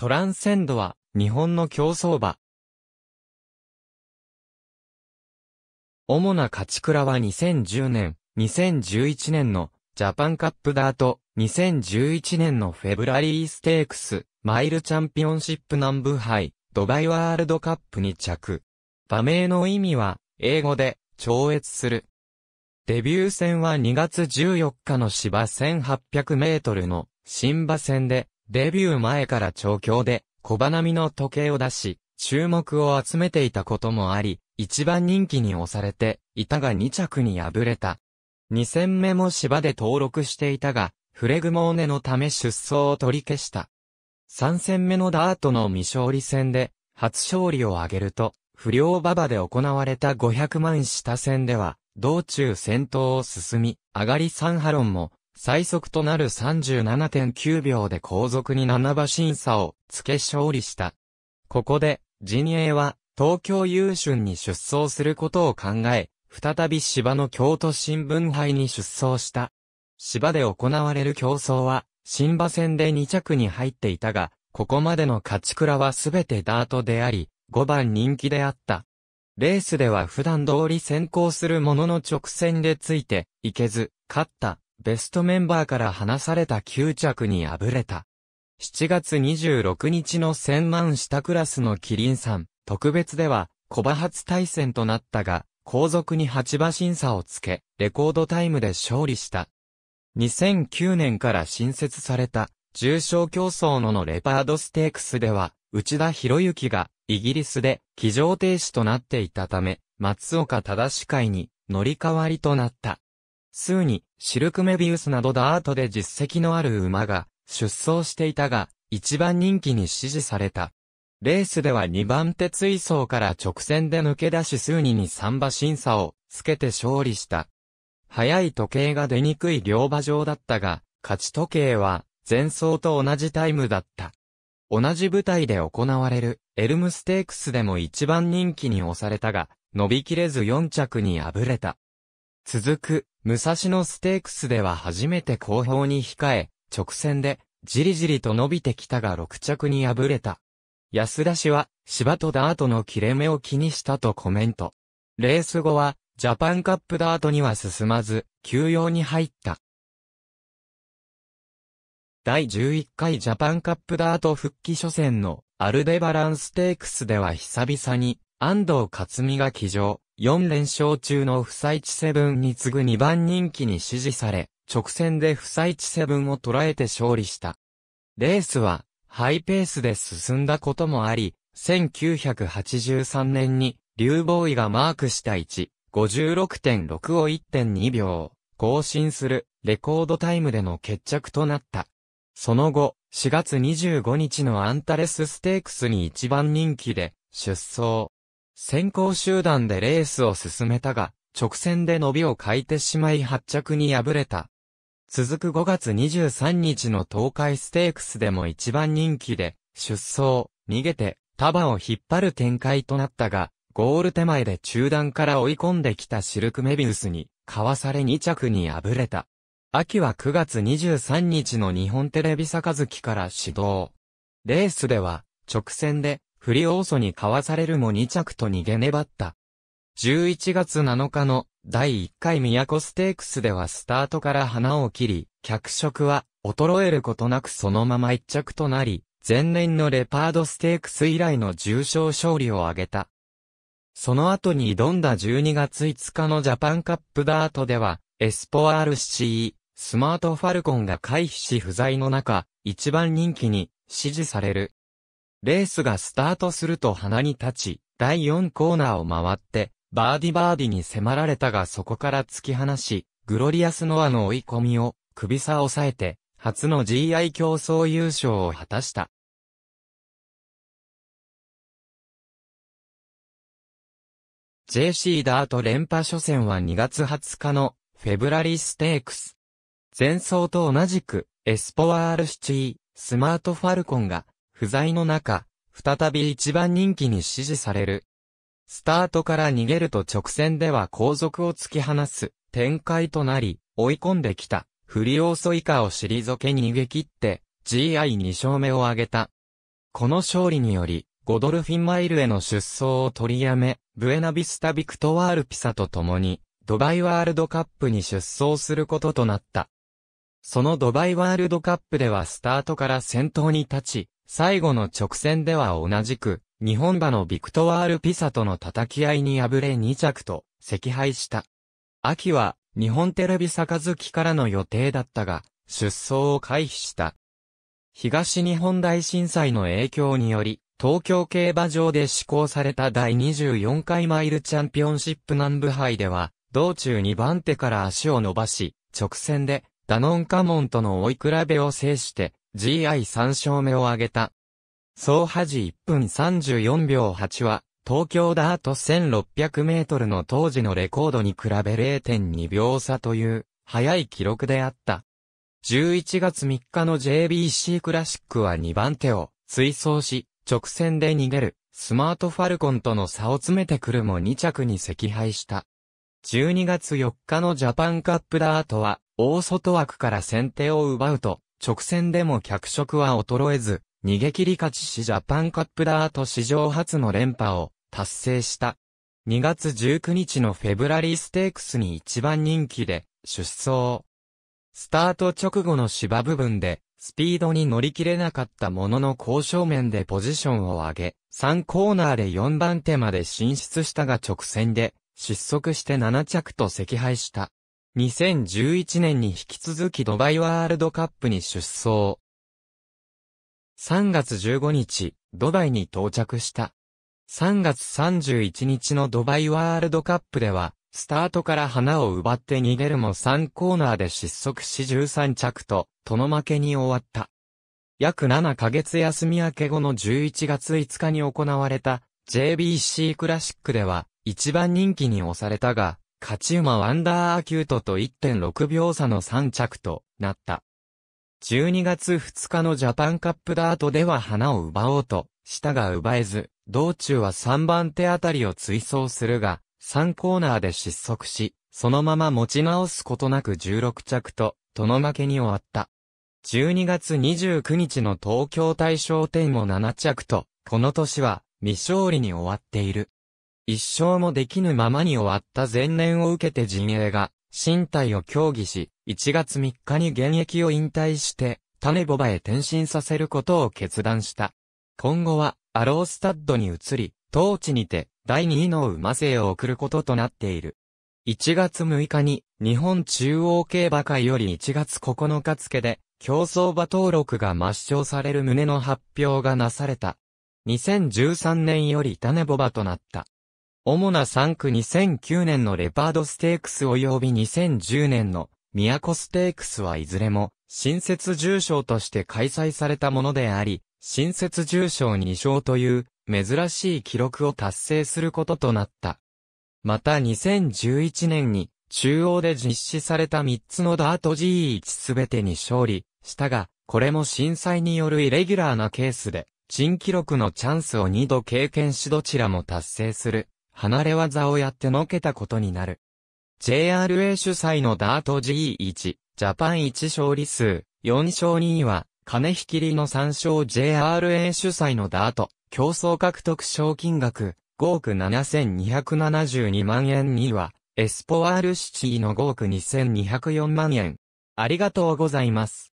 トランセンドは、日本の競走馬。主な勝ち倉は2010年、2011年のジャパンカップダート、2011年のフェブラリーステークス、マイルチャンピオンシップ南部杯、ドバイワールドカップに着。馬名の意味は、英語で、超越する。デビュー戦は2月14日の芝1800メートルの、新馬戦で、デビュー前から調教で、小花見の時計を出し、注目を集めていたこともあり、一番人気に押されて、いたが2着に敗れた。2戦目も芝で登録していたが、フレグモーネのため出走を取り消した。3戦目のダートの未勝利戦で、初勝利を挙げると、不良馬場で行われた500万下戦では、道中戦闘を進み、上がりサンハロンも、最速となる37.9秒で後続に7馬審査をつけ勝利した。ここで、陣営は、東京優春に出走することを考え、再び芝の京都新聞杯に出走した。芝で行われる競争は、新馬戦で2着に入っていたが、ここまでの勝ち倉はすべてダートであり、5番人気であった。レースでは普段通り先行するものの直線でついて、いけず、勝った。ベストメンバーから離された9着に敗れた。7月26日の千万下クラスのキリンさん、特別では、コバ初対戦となったが、後続に8馬審査をつけ、レコードタイムで勝利した。2009年から新設された、重賞競争ののレパードステークスでは、内田博之が、イギリスで、騎乗停止となっていたため、松岡正司会に、乗り換わりとなった。数に、シルクメビウスなどダートで実績のある馬が出走していたが、一番人気に支持された。レースでは2番手追走から直線で抜け出し数にに3馬審査をつけて勝利した。早い時計が出にくい両馬場だったが、勝ち時計は前走と同じタイムだった。同じ舞台で行われるエルムステークスでも一番人気に押されたが、伸びきれず4着に敗れた。続く武蔵野ステークスでは初めて後方に控え、直線で、じりじりと伸びてきたが6着に敗れた。安田氏は、芝とダートの切れ目を気にしたとコメント。レース後は、ジャパンカップダートには進まず、休養に入った。第11回ジャパンカップダート復帰初戦のアルデバランステークスでは久々に安藤克美が騎乗。4連勝中の不採地セブンに次ぐ2番人気に支持され、直線で不採地セブンを捉えて勝利した。レースは、ハイペースで進んだこともあり、1983年に、劉ボーイがマークした置、56.6を1.2秒、更新する、レコードタイムでの決着となった。その後、4月25日のアンタレスステークスに一番人気で、出走。先行集団でレースを進めたが、直線で伸びを欠いてしまい発着に敗れた。続く5月23日の東海ステークスでも一番人気で、出走、逃げて、束を引っ張る展開となったが、ゴール手前で中段から追い込んできたシルクメビウスに、かわされ2着に敗れた。秋は9月23日の日本テレビ杯から始動。レースでは、直線で、フリオーソにかわされるも2着と逃げ粘った。11月7日の第1回都ステークスではスタートから花を切り、脚色は衰えることなくそのまま1着となり、前年のレパードステークス以来の重賞勝利を挙げた。その後に挑んだ12月5日のジャパンカップダートでは、エスポアール CE、スマートファルコンが回避し不在の中、一番人気に支持されるレースがスタートすると鼻に立ち、第4コーナーを回って、バーディバーディに迫られたがそこから突き放し、グロリアスノアの追い込みを、首差を抑えて、初の GI 競争優勝を果たした。JC ダート連覇初戦は2月20日のフェブラリーステークス。前走と同じくエスポワールシティ、スマートファルコンが不在の中、再び一番人気に支持される。スタートから逃げると直線では後続を突き放す展開となり、追い込んできた、フリオーソイカを退け逃げ切って、GI2 勝目を挙げた。この勝利により、ゴドルフィンマイルへの出走を取りやめ、ブエナビスタ・ビクトワール・ピサと共に、ドバイワールドカップに出走することとなった。そのドバイワールドカップではスタートから先頭に立ち、最後の直線では同じく、日本馬のビクトワール・ピサとの叩き合いに敗れ2着と、惜敗した。秋は、日本テレビ杯からの予定だったが、出走を回避した。東日本大震災の影響により、東京競馬場で施行された第24回マイルチャンピオンシップ南部杯では、道中2番手から足を伸ばし、直線で、ダノンカモンとの追い比べを制して、GI3 勝目を挙げた。総波時1分34秒8は、東京ダート1600メートルの当時のレコードに比べ0.2秒差という、早い記録であった。11月3日の JBC クラシックは2番手を追走し、直線で逃げる、スマートファルコンとの差を詰めてくるも2着に赤敗した。12月4日のジャパンカップダートは、大外枠から先手を奪うと、直線でも脚色は衰えず、逃げ切り勝ちしジャパンカップダート史上初の連覇を達成した。2月19日のフェブラリーステークスに一番人気で出走。スタート直後の芝部分でスピードに乗り切れなかったものの交渉面でポジションを上げ、3コーナーで4番手まで進出したが直線で失速して7着と赤敗した。2011年に引き続きドバイワールドカップに出走。3月15日、ドバイに到着した。3月31日のドバイワールドカップでは、スタートから花を奪って逃げるも3コーナーで失速し13着と、との負けに終わった。約7ヶ月休み明け後の11月5日に行われた JBC クラシックでは一番人気に押されたが、勝ち馬ワンダーアキュートと1.6秒差の3着となった。12月2日のジャパンカップダートでは花を奪おうと、下が奪えず、道中は3番手あたりを追走するが、3コーナーで失速し、そのまま持ち直すことなく16着と、との負けに終わった。12月29日の東京大賞典も7着と、この年は未勝利に終わっている。一生もできぬままに終わった前年を受けて陣営が、身体を協議し、1月3日に現役を引退して、種ボバへ転身させることを決断した。今後は、アロースタッドに移り、当地にて、第2位の馬勢を送ることとなっている。1月6日に、日本中央競馬会より1月9日付で、競争馬登録が抹消される旨の発表がなされた。2013年より種ボバとなった。主な3区2009年のレパードステークス及び2010年の都ステークスはいずれも新設重賞として開催されたものであり、新設重賞2勝という珍しい記録を達成することとなった。また2011年に中央で実施された3つのダート G1 すべてに勝利したが、これも震災によるイレギュラーなケースで、新記録のチャンスを2度経験しどちらも達成する離れ技をやってのけたことになる。JRA 主催のダート G1、ジャパン1勝利数、4勝2位は、金引きりの3勝 JRA 主催のダート、競争獲得賞金額、5億7272万円2位は、エスポワールシティの5億2204万円。ありがとうございます。